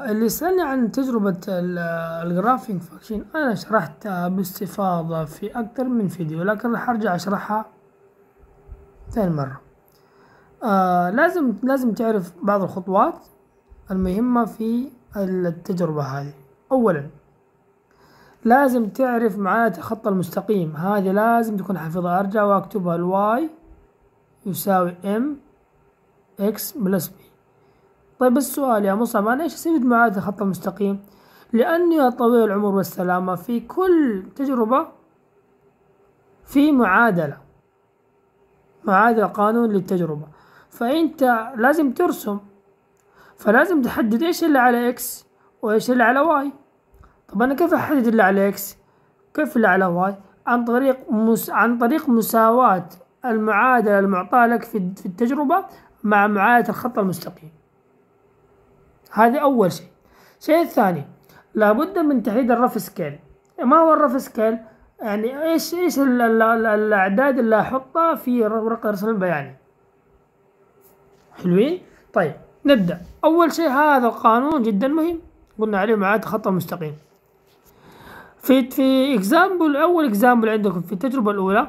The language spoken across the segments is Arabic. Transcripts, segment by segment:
اللي سألني عن تجربة الجرافينج فاكشن أنا شرحتها باستفاضة في أكثر من فيديو لكن راح أرجع أشرحها ثاني مرة آه لازم لازم تعرف بعض الخطوات المهمة في التجربة هذه أولا لازم تعرف معاية الخط المستقيم هذه لازم تكون حافظها أرجع وأكتبها الواي يساوي ام اكس بلس بي طيب السؤال يا مصعب أنا إيش أستفيد من عادة الخط المستقيم؟ لأني يا طويل العمر والسلامة في كل تجربة في معادلة معادلة قانون للتجربة فأنت لازم ترسم فلازم تحدد إيش اللي على إكس وإيش اللي على واي طب أنا كيف أحدد اللي على إكس كيف اللي على واي عن طريق مس... عن طريق مساواة المعادلة المعطاة لك في التجربة مع معادلة الخط المستقيم هذا أول شيء الشيء الثاني لابد من تحديد الرف سكيل ما هو الرف سكيل يعني ايش ايش الاعداد اللي احطها في ورقه رسم البياني حلوين طيب نبدا اول شيء هذا القانون جدا مهم قلنا عليه معاد خط مستقيم في في اكزامبل اول اكزامبل عندكم في التجربه الاولى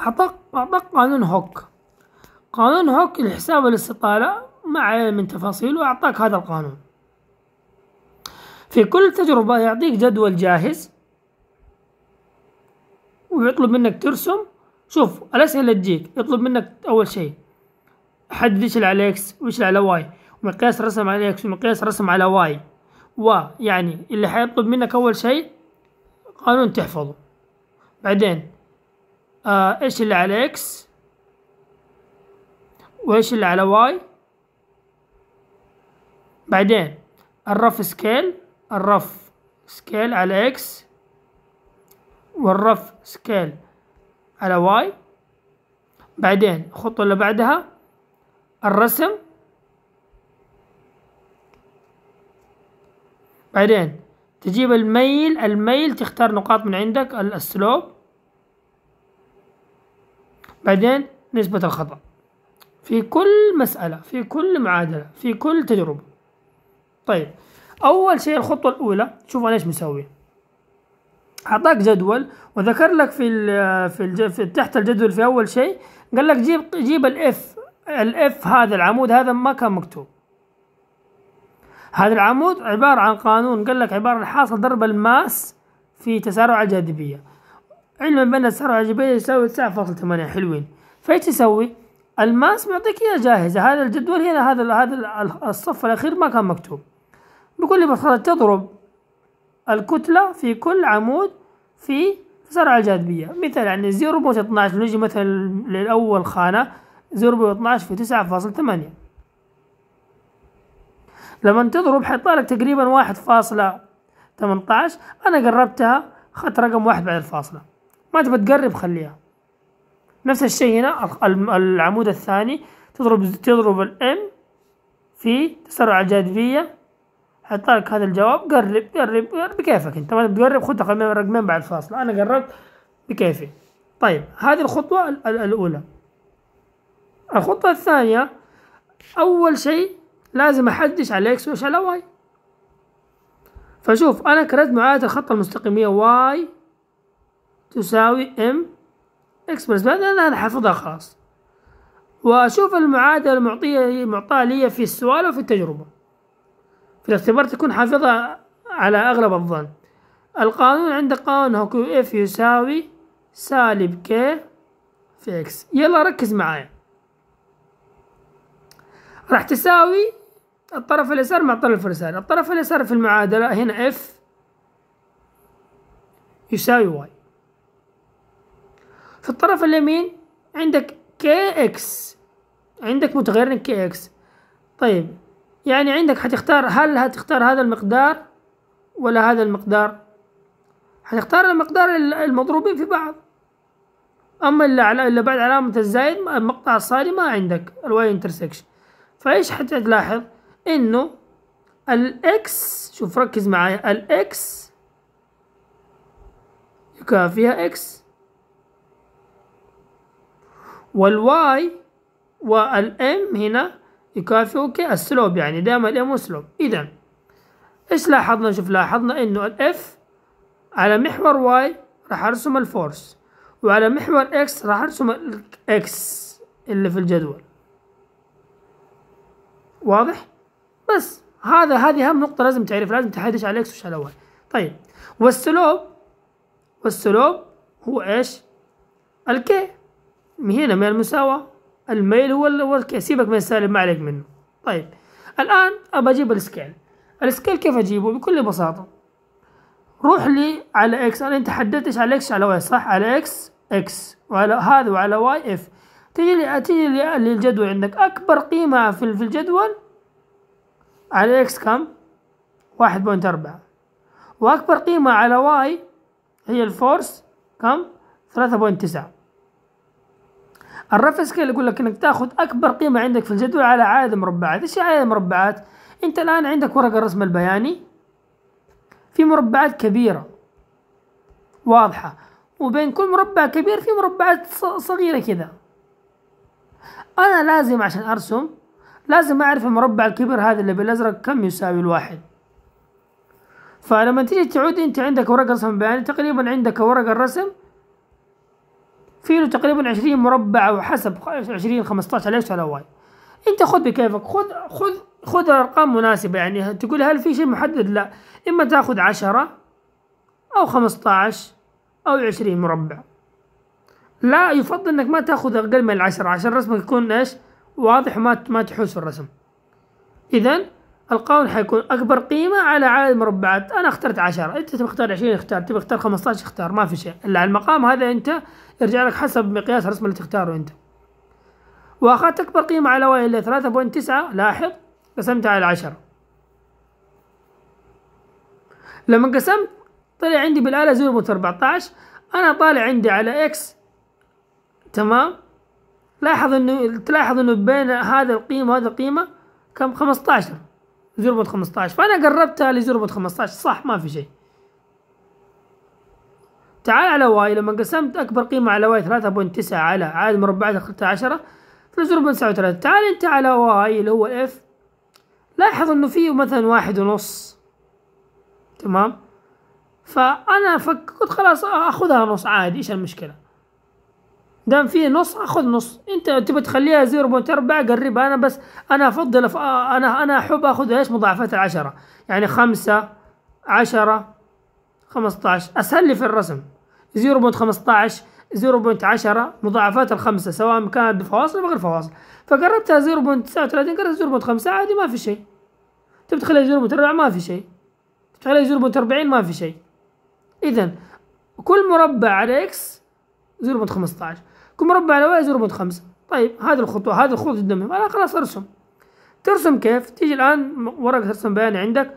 اعطاك اعطاك قانون هوك قانون هوك لحساب الاستطاله ما عليه من تفاصيل وأعطاك هذا القانون في كل تجربة يعطيك جدول جاهز ويطلب منك ترسم شوف الأسئلة اللي تجيك يطلب منك أول شيء حدد ايش اللي على اكس وايش اللي على واي ومقياس رسم على اكس ومقياس رسم على واي ويعني اللي حيطلب منك أول شيء قانون تحفظه بعدين آه ايش اللي على اكس وايش اللي على واي بعدين الرف سكيل الرف سكيل على اكس والرف سكيل على واي بعدين الخطوة اللي بعدها الرسم بعدين تجيب الميل الميل تختار نقاط من عندك السلوب بعدين نسبة الخطأ في كل مسألة في كل معادلة في كل تجربة طيب أول شيء الخطوة الأولى شوف أنا إيش مسوي أعطاك جدول وذكر لك في ال في, الـ في تحت الجدول في أول شيء قال لك جيب جيب الإف الإف هذا العمود هذا ما كان مكتوب هذا العمود عبارة عن قانون قال لك عبارة عن حاصل ضرب الماس في تسارع الجاذبية علما بأن تسارع الجاذبية يساوي 9.8 حلوين فايش تسوي؟ الماس معطيك اياه جاهزة هذا الجدول هنا هذا هذا الصف الأخير ما كان مكتوب بكل بساطة تضرب الكتلة في كل عمود في سرعة الجاذبية مثال يعني زيرو بوينت اتناش نجي مثلا للأول خانة زيرو بوينت اتناش في تسعة فاصل ثمانية لما تضرب حيطلعلك تقريبا واحد فاصلة تمنتاش أنا قربتها خدت رقم واحد بعد الفاصلة ما تبى تقرب خليها نفس الشيء هنا العمود الثاني تضرب تضرب الام في تسرع الجاذبية حط لك هذا الجواب قرب قرب قرب بكيفك انت ما بتقرب خذ تقريبا رقمين بعد فاصلة انا قربت بكيفي طيب هذه الخطوة الأولى الخطوة الثانية أول شيء لازم أحدش على إكس وإيش على واي فشوف أنا كررت معادلة الخط المستقيمية واي تساوي ام إكس بلس أنا أنا حافظها خلاص وأشوف المعادلة المعطية معطاة لي في السؤال وفي التجربة في الاختبار تكون حافظها على أغلب الظن القانون عندك قانون هو كيو اف يساوي سالب ك في اكس يلا ركز معايا راح تساوي الطرف اليسار مع الطرف اليسار الطرف اليسار في المعادلة هنا اف يساوي واي في الطرف اليمين عندك كي اكس عندك متغيرين كي اكس طيب يعني عندك حتختار هل هتختار هذا المقدار ولا هذا المقدار هتختار المقدار المضروبين في بعض اما اللي, اللي بعد علامة الزايد المقطع الصالي ما عندك الواي انترسكشن فايش حتلاحظ انه الاكس شوف ركز معايا الاكس يكافيها اكس والواي والام هنا يكافئك السلوب يعني دائما الام إيه سلوب إذا إيش لاحظنا شوف لاحظنا إنه الإف على محور واي راح أرسم الفورس وعلى محور إكس راح أرسم الإكس اللي في الجدول واضح بس هذا هذه أهم نقطة لازم تعرفها لازم تحدد إيش على الإكس وإيش على واي طيب والسلوب والسلوب هو إيش الكي هنا من المساواة الميل هو هو سيبك من السالب ما عليك منه طيب الآن أبى أجيب السكيل السكيل كيف أجيبه بكل بساطة روح لي على إكس أنا أنت حددت إيش على إكس على واي صح على إكس إكس وعلى هذا وعلى واي إف تجي لي تجي للجدول عندك أكبر قيمة في الجدول على إكس كم؟ واحد أربعة وأكبر قيمة على واي هي الفورس كم؟ ثلاثة تسعة الرف سكيل يقول لك انك تاخذ اكبر قيمه عندك في الجدول على عدد مربعات ايش عدد مربعات انت الان عندك ورق الرسم البياني في مربعات كبيره واضحه وبين كل مربع كبير في مربعات صغيره كذا انا لازم عشان ارسم لازم اعرف المربع الكبير هذا اللي بالازرق كم يساوي الواحد فلما تيجي تعود انت عندك ورق رسم بياني تقريبا عندك ورق الرسم في له تقريبا 20 مربع او حسب 20 15 ليش على واي انت خذ بكيفك خذ خذ خذ ارقام مناسبه يعني تقول هل في شيء محدد لا اما تاخذ 10 او 15 او 20 مربع لا يفضل انك ما تاخذ اقل من العشرة عشان رسمك يكون ايش واضح وما ما تحوس الرسم اذا القول حيكون أكبر قيمة على عدد مربعات أنا اخترت عشرة أنت تبغى تختار عشرين اختار تبي اختار خمسطعش اختار ما في شيء إلا المقام هذا أنت يرجع لك حسب مقياس الرسم اللي تختاره أنت وأخذت أكبر قيمة على واي اللي ثلاثة بوينت تسعة لاحظ قسمتها على عشرة لما قسمت طلع عندي بالآلة زيرو بوينت أربعتاش أنا طالع عندي على إكس تمام لاحظ إنه تلاحظ إنه بين هذا القيمة وهذا القيمة كم خمسطاشر جربة 15 فأنا قربتها لجربة 15 صح ما في شيء تعال على واي لما قسمت أكبر قيمة على واي 3.9 على عدد مربعات أخرتها 10 تجربة 39 تعال أنت على واي اللي هو الاف لاحظ إنه فيه مثلا واحد ونص تمام فأنا فكرت خلاص آه، أخذها نص عادي إيش المشكلة دام في نص اخذ نص انت تبي تخليها 0.4 قربها انا بس انا افضل ف... انا انا احب اخذ ايش مضاعفات العشرة يعني خمسة عشرة 15 اسهل لي في الرسم 0.15 0.10 مضاعفات الخمسة سواء كانت بفواصل أو بغير فواصل فقربتها 0.39 قربتها 0.5 عادي ما في شيء تبي تخليها 0.4 ما في شيء تخليها 0.40 ما في شيء إذا كل مربع على إكس 0.15 كم مربع على واي زيرو بوينت خمسة طيب هذه الخطوة هذه الخطوة جدا أنا خلاص أرسم ترسم كيف؟ تيجي الآن ورقة رسم بياني عندك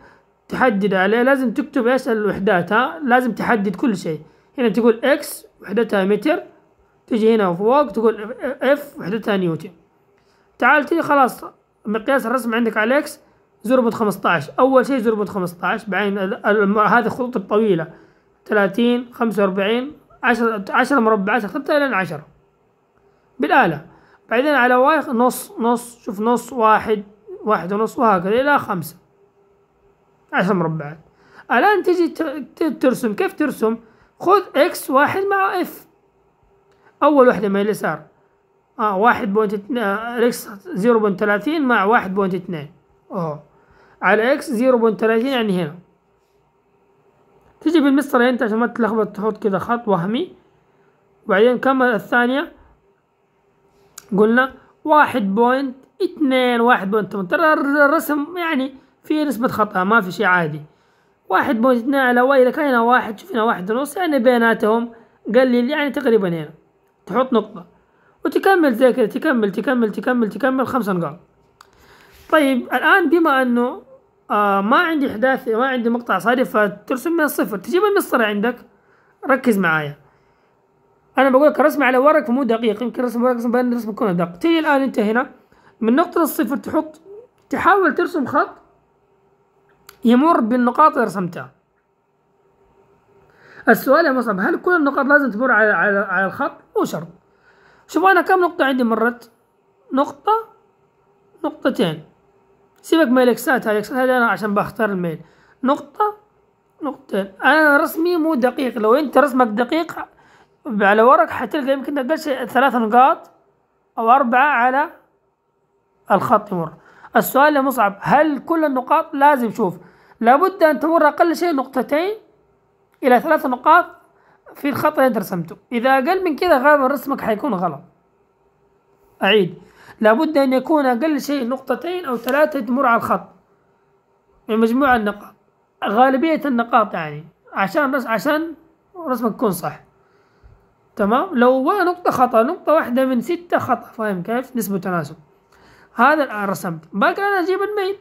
تحدد عليه لازم تكتب ايش الوحدات ها لازم تحدد كل شيء هنا تقول اكس وحدتها متر تجي هنا فوق تقول اف وحدتها نيوتن تعال تجي خلاص مقياس الرسم عندك على اكس 0.15 اول شيء 0.15 بعدين هذه الخطوط الطويله ثلاثين خمسة واربعين عشرة عشرة مربعات اخترتها الى عشرة بالآلة بعدين على واي نص نص شوف نص واحد واحد ونص وهكذا إلى خمسة عشر مربعات الآن تجي ترسم كيف ترسم خذ إكس واحد مع إف أول واحدة من اليسار آه واحد بوينت إكس آه، زيرو بوينت ثلاثين مع واحد بوينت اثنين أوه على إكس زيرو بوينت ثلاثين يعني هنا تجي بالمسطرة أنت عشان ما تتلخبط تحط كذا خط وهمي وبعدين كمل الثانية قلنا واحد بوينت اثنين واحد بوينت ترى الرسم يعني في نسبة خطأ ما في شيء عادي واحد بوينت اثنين على واي إذا كان هنا واحد شفنا واحد ونص يعني بيناتهم قلل يعني تقريبا هنا تحط نقطة وتكمل زي كذا تكمل تكمل تكمل تكمل خمس نقاط طيب الآن بما أنه آه ما عندي احداث ما عندي مقطع صادف فترسم من الصفر تجيب المسطرة عندك ركز معايا انا بقول لك رسمي على ورق مو دقيق يمكن رسم ورق رسم رسم يكون ادق تيجي الان انت هنا من نقطة الصفر تحط تحاول ترسم خط يمر بالنقاط اللي رسمتها السؤال يا مصعب هل كل النقاط لازم تمر على على, على الخط مو شرط شوف انا كم نقطة عندي مرت نقطة نقطتين سيبك من الاكسات هاي الاكسات هذه انا عشان بختار الميل نقطة نقطتين انا رسمي مو دقيق لو انت رسمك دقيق على ورق حتلقى يمكن شيء ثلاث نقاط أو أربعة على الخط يمر السؤال مصعب هل كل النقاط لازم شوف لابد أن تمر أقل شيء نقطتين إلى ثلاث نقاط في الخط اللي أنت رسمته إذا أقل من كذا غالبا رسمك حيكون غلط أعيد لابد أن يكون أقل شيء نقطتين أو ثلاثة تمر على الخط من يعني مجموع النقاط غالبية النقاط يعني عشان رس عشان رسمك يكون صح تمام لو بقى نقطة خطأ نقطة واحدة من ستة خطأ فاهم كيف نسبة تناسب هذا رسمت باقي أنا أجيب الميل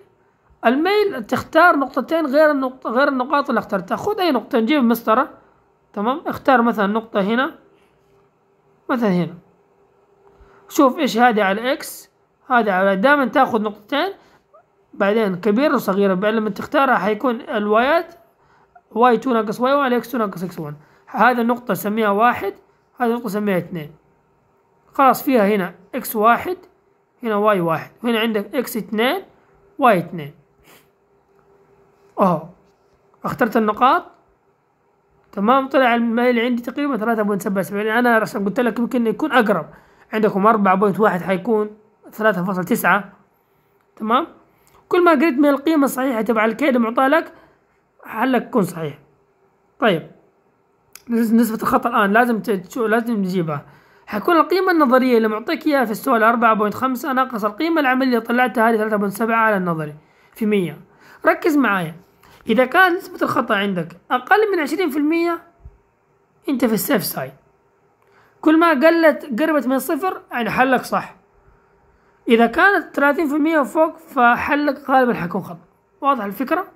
الميل تختار نقطتين غير النقطة غير النقاط اللي اخترتها خذ أي نقطة نجيب مسطرة تمام اختار مثلا نقطة هنا مثلا هنا شوف إيش هذه على إكس هذا على دائما تاخذ نقطتين بعدين كبيرة وصغيرة بعد لما تختارها حيكون الوايات واي 2 ناقص واي 1 على اكس 2 ناقص اكس 1 هذا النقطة سميها واحد هذه النقطة سميها اثنين خلاص فيها هنا اكس واحد هنا واي واحد وهنا عندك اكس اثنين واي اثنين اهو اخترت النقاط تمام طلع الميل عندي تقريبا ثلاثة بوينت سبعة سبعين يعني أنا رسم قلت لك يمكن يكون أقرب عندكم أربعة بوينت واحد حيكون ثلاثة فاصل تسعة تمام كل ما قريت من القيمة الصحيحة تبع الكيد معطاه لك حلك يكون صحيح طيب نسبة الخطأ الآن لازم لازم تجيبها حيكون القيمة النظرية اللي معطيك إياها في السؤال 4.5 ناقص القيمة العملية اللي طلعتها هذه 3.7 على النظري في 100 ركز معايا إذا كان نسبة الخطأ عندك أقل من عشرين في المية أنت في السيف سايد كل ما قلت قربت من الصفر يعني حلك صح إذا كانت ثلاثين في المية وفوق فحلك غالبا حيكون خطأ واضح الفكرة؟